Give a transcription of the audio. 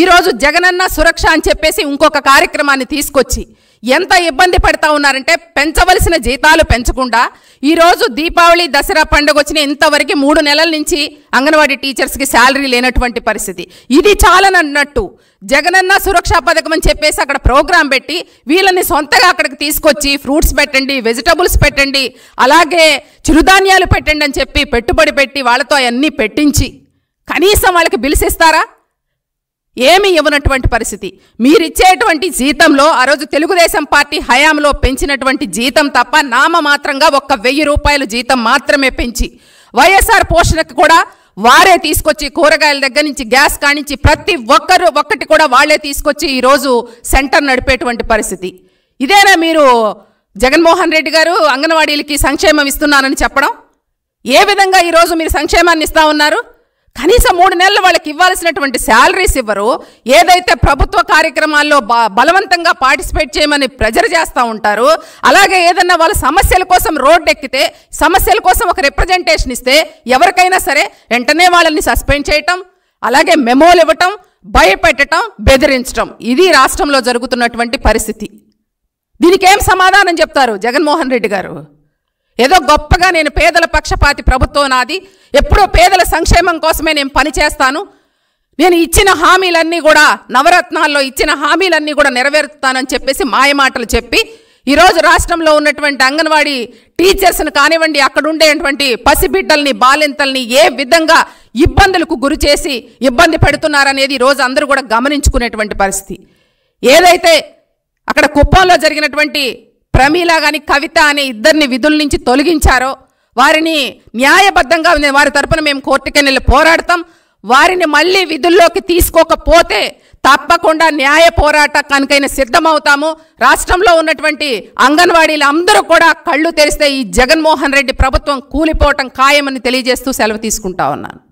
ఈరోజు జగనన్న సురక్ష అని చెప్పేసి ఇంకొక కార్యక్రమాన్ని తీసుకొచ్చి ఎంత ఇబ్బంది పడతా ఉన్నారంటే పెంచవలసిన జీతాలు పెంచకుండా ఈరోజు దీపావళి దసరా పండుగ వచ్చిన ఇంతవరకు మూడు నెలల నుంచి అంగన్వాడీ టీచర్స్కి శాలరీ లేనటువంటి పరిస్థితి ఇది చాలనన్నట్టు జగనన్న సురక్షా పథకం అని చెప్పేసి అక్కడ ప్రోగ్రాం పెట్టి వీళ్ళని సొంతగా అక్కడికి తీసుకొచ్చి ఫ్రూట్స్ పెట్టండి వెజిటబుల్స్ పెట్టండి అలాగే చిరుధాన్యాలు పెట్టండి అని చెప్పి పెట్టుబడి పెట్టి వాళ్ళతో అవన్నీ పెట్టించి కనీసం వాళ్ళకి బిల్స్ ఇస్తారా ఏమి ఇవ్వనటువంటి పరిస్థితి మీరిచ్చేటువంటి జీతంలో ఆ రోజు తెలుగుదేశం పార్టీ హయాంలో పెంచినటువంటి జీతం తప్ప నామమాత్రంగా ఒక్క వెయ్యి రూపాయల జీతం మాత్రమే పెంచి వైఎస్ఆర్ పోషణకు కూడా వారే తీసుకొచ్చి కూరగాయల దగ్గర నుంచి గ్యాస్ కానించి ప్రతి ఒక్కరు ఒక్కటి కూడా వాళ్లే తీసుకొచ్చి ఈరోజు సెంటర్ నడిపేటువంటి పరిస్థితి ఇదేనా మీరు జగన్మోహన్ రెడ్డి గారు అంగన్వాడీలకి సంక్షేమం ఇస్తున్నానని చెప్పడం ఏ విధంగా ఈరోజు మీరు సంక్షేమాన్ని ఇస్తా ఉన్నారు కనీసం మూడు నెలలు వాళ్ళకి ఇవ్వాల్సినటువంటి శాలరీస్ ఇవ్వరు ఏదైతే ప్రభుత్వ కార్యక్రమాల్లో బలవంతంగా పార్టిసిపేట్ చేయమని ప్రెజర్ చేస్తూ ఉంటారు అలాగే ఏదన్నా వాళ్ళ సమస్యల కోసం రోడ్డు ఎక్కితే సమస్యల కోసం ఒక రిప్రజెంటేషన్ ఇస్తే ఎవరికైనా సరే వెంటనే వాళ్ళని సస్పెండ్ చేయటం అలాగే మెమోలు ఇవ్వటం భయపెట్టడం బెదిరించడం ఇది రాష్ట్రంలో జరుగుతున్నటువంటి పరిస్థితి దీనికి ఏం సమాధానం చెప్తారు జగన్మోహన్ రెడ్డి గారు ఏదో గొప్పగా నేను పేదల పక్షపాతి ప్రభుత్వం నాది ఎప్పుడో పేదల సంక్షేమం కోసమే నేను పనిచేస్తాను నేను ఇచ్చిన హామీలన్నీ కూడా నవరత్నాల్లో ఇచ్చిన హామీలన్నీ కూడా నెరవేరుతానని చెప్పేసి మాయమాటలు చెప్పి ఈరోజు రాష్ట్రంలో ఉన్నటువంటి అంగన్వాడీ టీచర్స్ని కానివ్వండి అక్కడ ఉండేటువంటి పసిబిడ్డల్ని బాలింతల్ని ఏ విధంగా ఇబ్బందులకు గురిచేసి ఇబ్బంది పెడుతున్నారనేది ఈరోజు అందరూ కూడా గమనించుకునేటువంటి పరిస్థితి ఏదైతే అక్కడ కుప్పంలో జరిగినటువంటి ప్రమీల కానీ కవిత అనే ఇద్దరిని విధుల నుంచి తొలగించారో వారిని న్యాయబద్ధంగా వారి తరపున మేము కోర్టుకెళ్ళి పోరాడతాం వారిని మళ్ళీ విధుల్లోకి తీసుకోకపోతే తప్పకుండా న్యాయ పోరాట కనుకైనా సిద్ధమవుతాము రాష్ట్రంలో ఉన్నటువంటి అంగన్వాడీలు అందరూ కూడా కళ్ళు తెరిస్తే ఈ జగన్మోహన్ రెడ్డి ప్రభుత్వం కూలిపోవటం ఖాయమని తెలియజేస్తూ సెలవు తీసుకుంటా ఉన్నాను